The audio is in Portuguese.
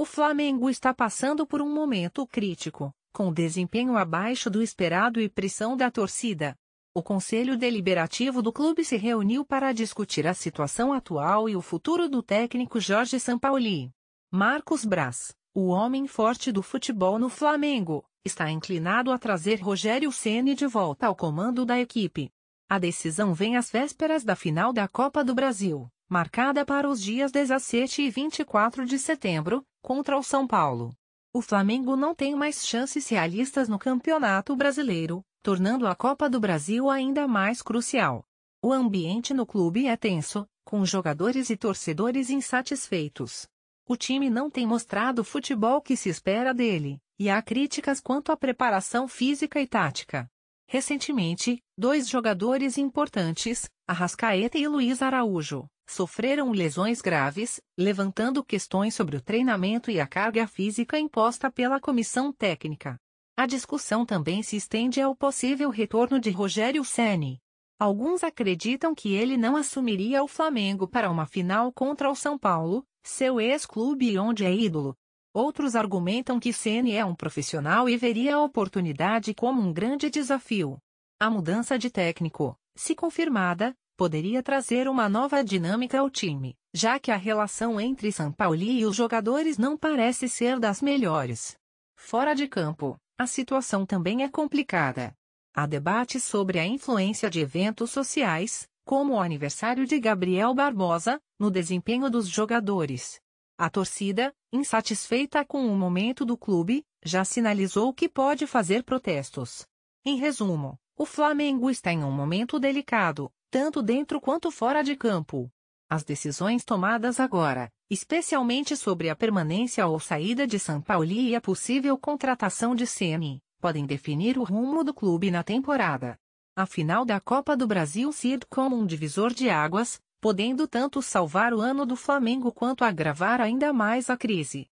O Flamengo está passando por um momento crítico, com desempenho abaixo do esperado e pressão da torcida. O Conselho Deliberativo do clube se reuniu para discutir a situação atual e o futuro do técnico Jorge Sampaoli. Marcos Braz, o homem forte do futebol no Flamengo, está inclinado a trazer Rogério Ceni de volta ao comando da equipe. A decisão vem às vésperas da final da Copa do Brasil, marcada para os dias 17 e 24 de setembro, contra o São Paulo. O Flamengo não tem mais chances realistas no Campeonato Brasileiro, tornando a Copa do Brasil ainda mais crucial. O ambiente no clube é tenso, com jogadores e torcedores insatisfeitos. O time não tem mostrado o futebol que se espera dele, e há críticas quanto à preparação física e tática. Recentemente, dois jogadores importantes, Arrascaeta e Luiz Araújo, sofreram lesões graves, levantando questões sobre o treinamento e a carga física imposta pela comissão técnica. A discussão também se estende ao possível retorno de Rogério Ceni. Alguns acreditam que ele não assumiria o Flamengo para uma final contra o São Paulo, seu ex-clube onde é ídolo, Outros argumentam que Ceni é um profissional e veria a oportunidade como um grande desafio. A mudança de técnico, se confirmada, poderia trazer uma nova dinâmica ao time, já que a relação entre São Paulo e os jogadores não parece ser das melhores. Fora de campo, a situação também é complicada. Há debates sobre a influência de eventos sociais, como o aniversário de Gabriel Barbosa, no desempenho dos jogadores. A torcida, insatisfeita com o momento do clube, já sinalizou que pode fazer protestos. Em resumo, o Flamengo está em um momento delicado, tanto dentro quanto fora de campo. As decisões tomadas agora, especialmente sobre a permanência ou saída de São Paulo e a possível contratação de Ceni, podem definir o rumo do clube na temporada. A final da Copa do Brasil sirve como um divisor de águas, podendo tanto salvar o ano do Flamengo quanto agravar ainda mais a crise.